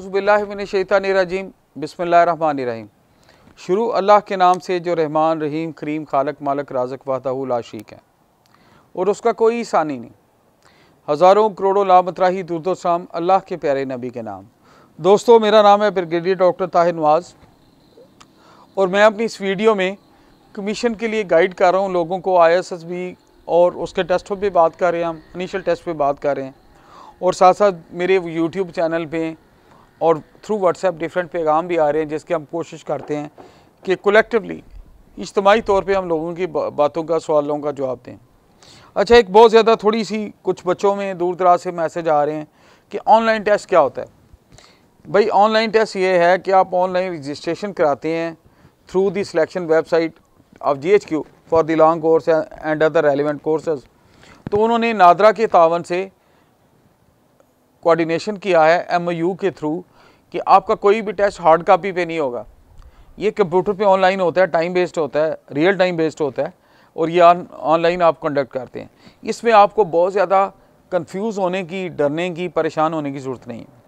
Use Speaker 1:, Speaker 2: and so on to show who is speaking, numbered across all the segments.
Speaker 1: अज़बिल्लाशैतानरजीम बसमीम शुरू अल्लाह के नाम से जो रहमान रहीम करीम खालक मालक राजक वाहताशीक हैं और उसका कोई सानी नहीं हज़ारों करोड़ों लामतराही दुर्दोशाम अल्लाह के प्यारे नबी के नाम दोस्तों मेरा नाम है ब्रिगेडियर डॉक्टर ताहिर नवाज़ और मैं अपनी इस वीडियो में कमीशन के लिए गाइड कर रहा हूँ लोगों को आई एस एस बी और उसके टेस्टों पर बात कर रहे हैं हम इनिशियल टेस्ट पर बात कर रहे हैं और साथ साथ मेरे यूट्यूब चैनल पे और थ्रू व्हाट्सएप डिफरेंट पैगाम भी आ रहे हैं जिसके हम कोशिश करते हैं कि कलेक्टिवली इज्तमाही तौर पे हम लोगों की बातों का सवालों का जवाब दें अच्छा एक बहुत ज़्यादा थोड़ी सी कुछ बच्चों में दूर दराज से मैसेज आ रहे हैं कि ऑनलाइन टेस्ट क्या होता है भाई ऑनलाइन टेस्ट ये है कि आप ऑनलाइन रजिस्ट्रेशन कराते हैं through the selection website of G H Q for the long course and other relevant courses तो उन्होंने नादरा के तावन से कोऑर्डिनेशन किया है एमओयू के थ्रू कि आपका कोई भी टेस्ट हार्ड कापी पे नहीं होगा ये कंप्यूटर पे ऑनलाइन होता है टाइम बेस्ड होता है रियल टाइम बेस्ड होता है और ये ऑनलाइन आप कंडक्ट करते हैं इसमें आपको बहुत ज़्यादा कंफ्यूज होने की डरने की परेशान होने की ज़रूरत नहीं है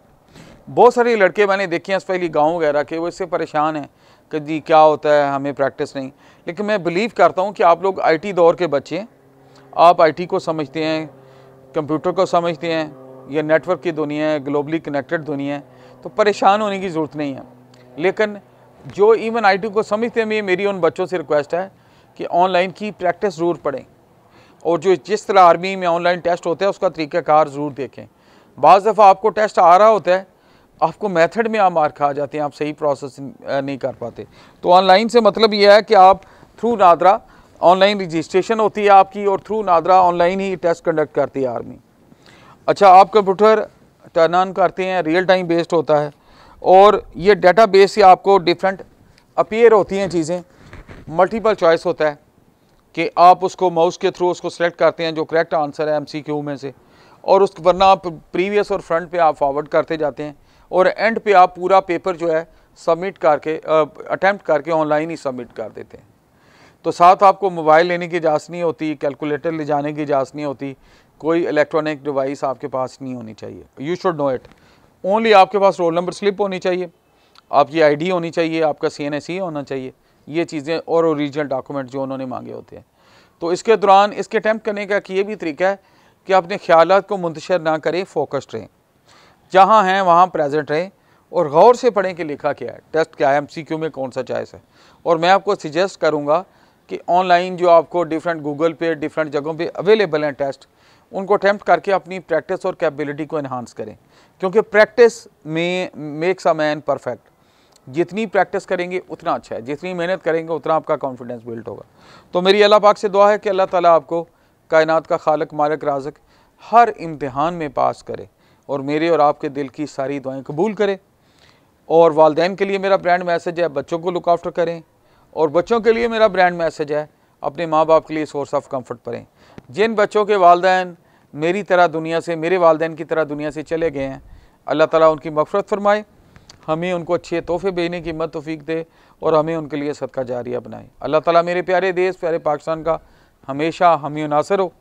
Speaker 1: बहुत सारे लड़के मैंने देखे हैं स्पेशली गाँव वगैरह के वो इससे परेशान हैं कि जी क्या होता है हमें प्रैक्टिस नहीं लेकिन मैं बिलीव करता हूँ कि आप लोग आईटी दौर के बच्चे हैं आप आईटी को समझते हैं कंप्यूटर को समझते हैं ये नेटवर्क की दुनिया है ग्लोबली कनेक्टेड दुनिया है तो परेशान होने की ज़रूरत नहीं है लेकिन जो इवन आई को समझते हैं मेरी उन बच्चों से रिक्वेस्ट है कि ऑनलाइन की प्रैक्टिस ज़रूर पढ़ें और जो जिस तरह आर्मी में ऑनलाइन टेस्ट होता है उसका तरीक़ाकार ज़रूर देखें बज़ दफ़ा आपको टेस्ट आ रहा होता है आपको मेथड में आप मार्क खा जाते हैं आप सही प्रोसेस नहीं कर पाते तो ऑनलाइन से मतलब यह है कि आप थ्रू नादरा ऑनलाइन रजिस्ट्रेशन होती है आपकी और थ्रू नादरा ऑनलाइन ही टेस्ट कंडक्ट करती है आर्मी अच्छा आप कंप्यूटर टर्न ऑन करते हैं रियल टाइम बेस्ड होता है और ये डेटा बेस से आपको डिफरेंट अपीयर होती हैं चीज़ें मल्टीपल चॉइस होता है कि आप उसको माउस के थ्रू उसको सेलेक्ट करते हैं जो करेक्ट आंसर है एमसीक्यू में से और उस वरना आप प्रीवियस और फ्रंट पे आप फॉरवर्ड करते जाते हैं और एंड पे आप पूरा पेपर जो है सबमिट करके अटैम्प्ट करके ऑनलाइन ही सबमिट कर देते हैं तो साथ आपको मोबाइल लेने की इजाज़त नहीं होती कैलकुलेटर ले जाने की इजाज़त नहीं होती कोई इलेक्ट्रॉनिक डिवाइस आपके पास नहीं होनी चाहिए you should know it only आपके पास रोल नंबर स्लिप होनी चाहिए आपकी आईडी होनी चाहिए आपका सी एन होना चाहिए ये चीज़ें और ओरिजिनल डॉक्यूमेंट जो उन्होंने मांगे होते हैं तो इसके दौरान इसके अटैम्प्ट करने का ये भी तरीका है कि अपने ख्याल को मुंतशर ना करें फोकस्ड रहें जहाँ हैं वहाँ प्रेजेंट रहें और गौर से पढ़ें कि लिखा क्या है टेस्ट क्या है एम सी क्यू में कौन सा चॉइस है और मैं आपको सजेस्ट करूँगा कि ऑनलाइन जो आपको डिफरेंट गूगल पे डिफरेंट जगहों पे अवेलेबल हैं टेस्ट उनको अटैम्प्ट करके अपनी प्रैक्टिस और कैपेबिलिटी को इन्हांस करें क्योंकि प्रैक्टिस में मेक्स अ मैन परफेक्ट जितनी प्रैक्टिस करेंगे उतना अच्छा है जितनी मेहनत करेंगे उतना आपका कॉन्फिडेंस बिल्ड होगा तो मेरी अल्लाह पाक से दुआ है कि अल्लाह ताला आपको कायनात का खालक मालक राजक हर इम्तहान में पास करे और मेरे और आपके दिल की सारी दुआएं कबूल करें और वालदेन के लिए मेरा ब्रांड मैसेज है बच्चों को लुक करें और बच्चों के लिए मेरा ब्रांड मैसेज है अपने माँ बाप के लिए सोर्स ऑफ कम्फर्ट करें जिन बच्चों के वालदेन मेरी तरह दुनिया से मेरे वालदेन की तरह दुनिया से चले गए हैं अल्लाह ताला उनकी मफ़रत फरमाए हमें उनको अच्छे तोहफ़े भेजने की मत तोफ़ीक दे और हमें उनके लिए सदका जारिया बनाए अल्लाह ताला मेरे प्यारे देश प्यारे पाकिस्तान का हमेशा हमी नासर हो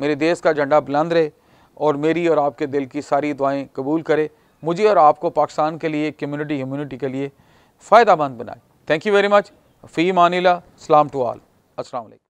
Speaker 1: मेरे देश का झंडा बुलंद रहे और मेरी और आपके दिल की सारी दुआएँ कबूल करे मुझे और आपको पाकिस्तान के लिए कम्यूनिटी ह्यूमिनिटी के लिए फ़ायदा मंद बनाए थैंक यू वेरी मच फ़ी मानिला सलाम टू आल असल